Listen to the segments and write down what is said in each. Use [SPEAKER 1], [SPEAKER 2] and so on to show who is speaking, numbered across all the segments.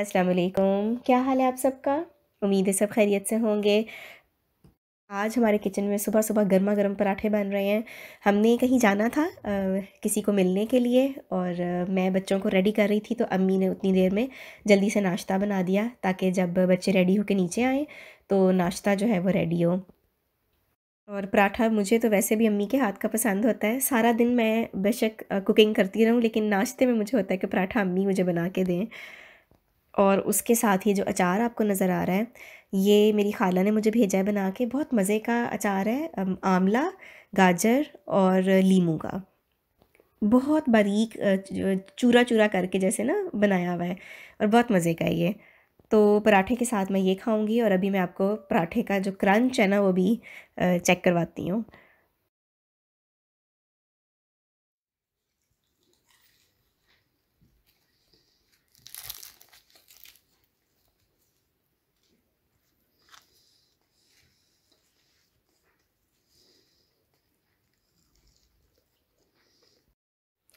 [SPEAKER 1] अस्सलाम वालेकुम क्या हाल है आप सबका उम्मीद है सब खैरियत से होंगे आज हमारे किचन में सुबह सुबह गर्मा गर्म पराठे बन रहे हैं हमने कहीं जाना था आ, किसी को मिलने के लिए और आ, मैं बच्चों को रेडी कर रही थी तो अम्मी ने उतनी देर में जल्दी से नाश्ता बना दिया ताकि जब बच्चे रेडी होकर नीचे आएँ तो नाश्ता जो है वो रेडी हो और पराठा मुझे तो वैसे भी अम्मी के हाथ का पसंद होता है सारा दिन मैं बेशक कुकिंग करती रहूँ लेकिन नाश्ते में मुझे होता है कि पराठा अम्मी मुझे बना के दें और उसके साथ ही जो अचार आपको नज़र आ रहा है ये मेरी खाला ने मुझे भेजा है बना के बहुत मज़े का अचार है आंवला गाजर और लीमू का बहुत बारीक चूरा चूरा करके जैसे ना बनाया हुआ है और बहुत मज़े का ये तो पराठे के साथ मैं ये खाऊंगी और अभी मैं आपको पराठे का जो क्रंच है ना वो भी चेक करवाती हूँ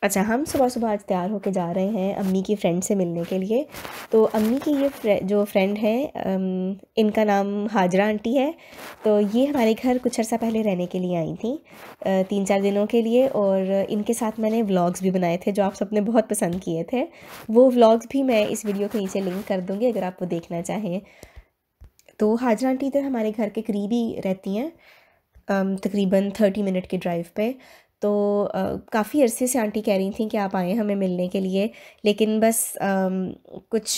[SPEAKER 1] अच्छा हम सुबह सुबह आज तैयार होके जा रहे हैं अम्मी की फ्रेंड से मिलने के लिए तो अम्मी की ये फ्रे, जो फ्रेंड है इनका नाम हाजरा आंटी है तो ये हमारे घर कुछ अर्सा पहले रहने के लिए आई थी तीन चार दिनों के लिए और इनके साथ मैंने व्लॉग्स भी बनाए थे जो आप सबने बहुत पसंद किए थे वो व्लॉग्स भी मैं इस वीडियो के नीचे लिंक कर दूँगी अगर आप वो देखना चाहें तो हाजरा आंटी इधर हमारे घर के करीब ही रहती हैं तकरीबन थर्टी मिनट के ड्राइव पे तो काफ़ी अरसे से आंटी कह रही थी कि आप आएँ हमें मिलने के लिए लेकिन बस कुछ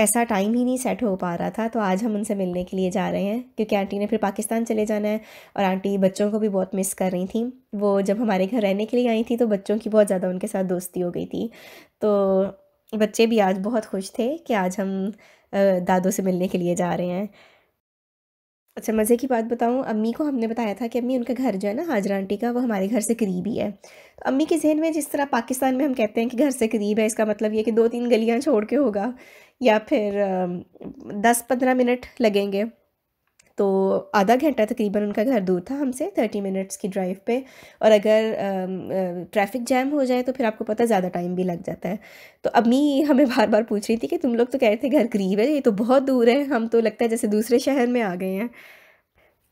[SPEAKER 1] ऐसा टाइम ही नहीं सेट हो पा रहा था तो आज हम उनसे मिलने के लिए जा रहे हैं क्योंकि आंटी ने फिर पाकिस्तान चले जाना है और आंटी बच्चों को भी बहुत मिस कर रही थी वो जब हमारे घर रहने के लिए आई थी तो बच्चों की बहुत ज़्यादा उनके साथ दोस्ती हो गई थी तो बच्चे भी आज बहुत खुश थे कि आज हम दादों से मिलने के लिए जा रहे हैं अच्छा मज़े की बात बताऊँ अम्मी को हमने बताया था कि अम्मी उनका घर जो है ना हाजरा आंटी का वो हमारे घर से करीब ही है तो अम्मी के जहन में जिस तरह पाकिस्तान में हम कहते हैं कि घर से करीब है इसका मतलब ये कि दो तीन गलियाँ छोड़ के होगा या फिर दस पंद्रह मिनट लगेंगे तो आधा घंटा तकरीबन उनका घर दूर था हमसे थर्टी मिनट्स की ड्राइव पे और अगर ट्रैफिक जैम हो जाए तो फिर आपको पता ज़्यादा टाइम भी लग जाता है तो अम्मी हमें बार बार पूछ रही थी कि तुम लोग तो कह रहे थे घर करीब है ये तो बहुत दूर है हम तो लगता है जैसे दूसरे शहर में आ गए हैं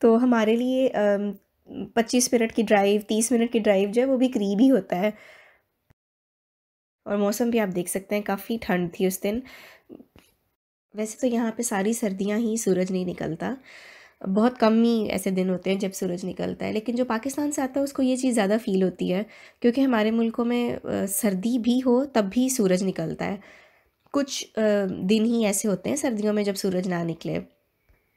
[SPEAKER 1] तो हमारे लिए पच्चीस मिनट की ड्राइव तीस मिनट की ड्राइव जो है वो भी करीब ही होता है और मौसम भी आप देख सकते हैं काफ़ी ठंड थी उस दिन वैसे तो यहाँ पे सारी सर्दियाँ ही सूरज नहीं निकलता बहुत कम ही ऐसे दिन होते हैं जब सूरज निकलता है लेकिन जो पाकिस्तान से आता है उसको ये चीज़ ज़्यादा फील होती है क्योंकि हमारे मुल्कों में सर्दी भी हो तब भी सूरज निकलता है कुछ दिन ही ऐसे होते हैं सर्दियों में जब सूरज ना निकले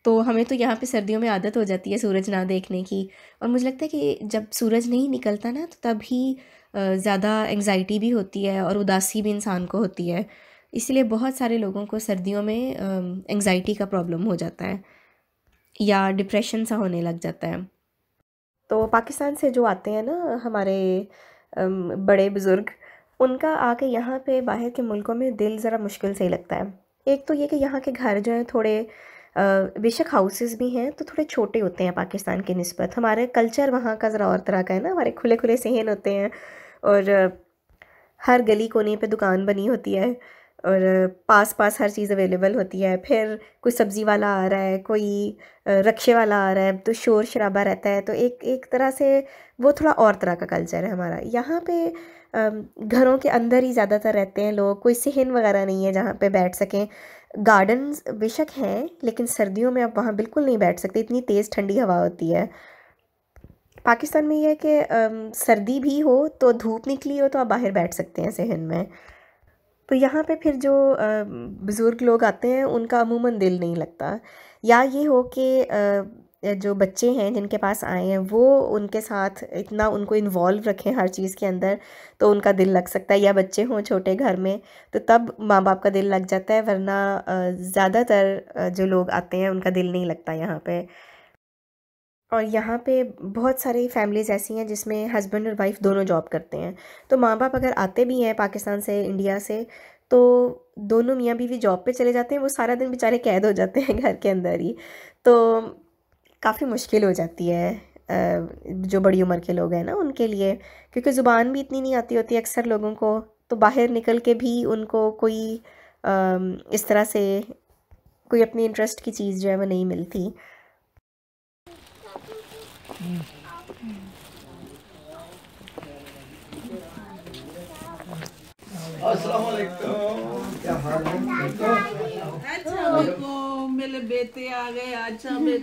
[SPEAKER 1] तो हमें तो यहाँ पे सर्दियों में आदत हो जाती है सूरज ना देखने की और मुझे लगता है कि जब सूरज नहीं निकलता ना तो तभी ज़्यादा एंग्जाइटी भी होती है और उदासी भी इंसान को होती है इसलिए बहुत सारे लोगों को सर्दियों में एंगजाइटी का प्रॉब्लम हो जाता है या डिप्रेशन सा होने लग जाता है तो पाकिस्तान से जो आते हैं ना हमारे बड़े बुज़ुर्ग उनका आके यहाँ पे बाहर के मुल्कों में दिल ज़रा मुश्किल से ही लगता है एक तो ये कि यहाँ के घर जो हैं थोड़े बेशक हाउसेस भी हैं तो थोड़े छोटे होते हैं पाकिस्तान के नस्बत हमारे कल्चर वहाँ का ज़रा और तरह का है ना हमारे खुले खुले सहन होते हैं और हर गली कोने पे दुकान बनी होती है और पास पास हर चीज़ अवेलेबल होती है फिर कोई सब्ज़ी वाला आ रहा है कोई रक्शे वाला आ रहा है तो शोर शराबा रहता है तो एक एक तरह से वो थोड़ा और तरह का कल्चर है हमारा यहाँ पे घरों के अंदर ही ज़्यादातर रहते हैं लोग कोई सिहन वगैरह नहीं है जहाँ पे बैठ सकें गार्डन्स बेशक हैं लेकिन सर्दियों में आप वहाँ बिल्कुल नहीं बैठ सकते इतनी तेज़ ठंडी हवा होती है पाकिस्तान में यह है कि सर्दी भी हो तो धूप निकली हो तो आप बाहर बैठ सकते हैं सिहन में तो यहाँ पे फिर जो बुज़ुर्ग लोग आते हैं उनका अमूमन दिल नहीं लगता या ये हो कि जो बच्चे हैं जिनके पास आए हैं वो उनके साथ इतना उनको इन्वॉल्व रखें हर चीज़ के अंदर तो उनका दिल लग सकता है या बच्चे हों छोटे घर में तो तब माँ बाप का दिल लग जाता है वरना ज़्यादातर जो लोग आते हैं उनका दिल नहीं लगता यहाँ पर और यहाँ पे बहुत सारी फैमिलीज़ ऐसी हैं जिसमें हस्बैंड और वाइफ दोनों जॉब करते हैं तो माँ बाप अगर आते भी हैं पाकिस्तान से इंडिया से तो दोनों मियाँ बीवी जॉब पे चले जाते हैं वो सारा दिन बेचारे कैद हो जाते हैं घर के अंदर ही तो काफ़ी मुश्किल हो जाती है जो बड़ी उम्र के लोग हैं ना उनके लिए क्योंकि ज़ुबान भी इतनी नहीं आती होती अक्सर लोगों को तो बाहर निकल के भी उनको कोई इस तरह से कोई अपनी इंटरेस्ट की चीज़ जो है वो नहीं मिलती अच्छा मेरे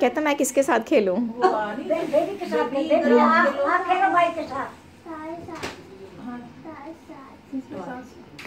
[SPEAKER 1] कहता मैं किसके साथ खेलूं? साथ साथ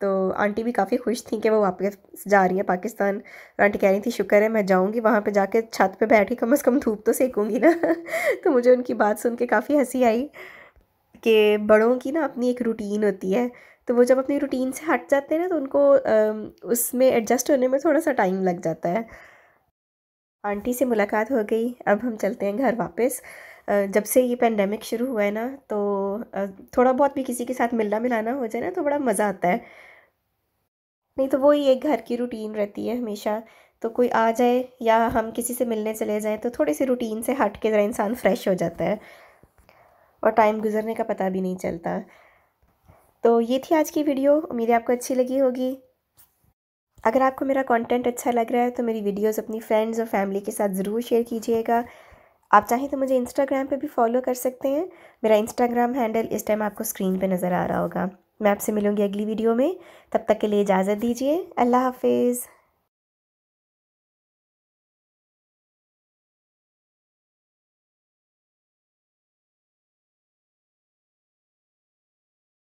[SPEAKER 1] तो आंटी भी काफ़ी खुश थी कि वो वापस जा रही है पाकिस्तान आंटी कह रही थी शुक्र है मैं जाऊँगी वहाँ पे जाके छत पे बैठी कम अज़ कम धूप तो सेकूँगी ना तो मुझे उनकी बात सुन के काफ़ी हंसी आई कि बड़ों की ना अपनी एक रूटीन होती है तो वो जब अपनी रूटीन से हट जाते हैं ना तो उनको उसमें एडजस्ट होने में थोड़ा सा टाइम लग जाता है आंटी से मुलाकात हो गई अब हम चलते हैं घर वापस जब से ये पेंडेमिक शुरू हुआ है ना तो थोड़ा बहुत भी किसी के साथ मिलना मिलाना हो जाए ना तो बड़ा मज़ा आता है नहीं तो वही एक घर की रूटीन रहती है हमेशा तो कोई आ जाए या हम किसी से मिलने चले जाएँ तो थोड़ी सी रूटीन से हट के ज़रा इंसान फ्रेश हो जाता है और टाइम गुजरने का पता भी नहीं चलता तो ये थी आज की वीडियो उम्मीद है आपको अच्छी लगी होगी अगर आपको मेरा कंटेंट अच्छा लग रहा है तो मेरी वीडियोस अपनी फ्रेंड्स और फैमिली के साथ ज़रूर शेयर कीजिएगा आप चाहें तो मुझे इंस्टाग्राम पे भी फॉलो कर सकते हैं मेरा इंस्टाग्राम हैंडल इस टाइम आपको स्क्रीन पे नज़र आ रहा होगा मैं आपसे मिलूँगी अगली वीडियो में तब तक के लिए इजाज़त दीजिए अल्लाह हाफिज़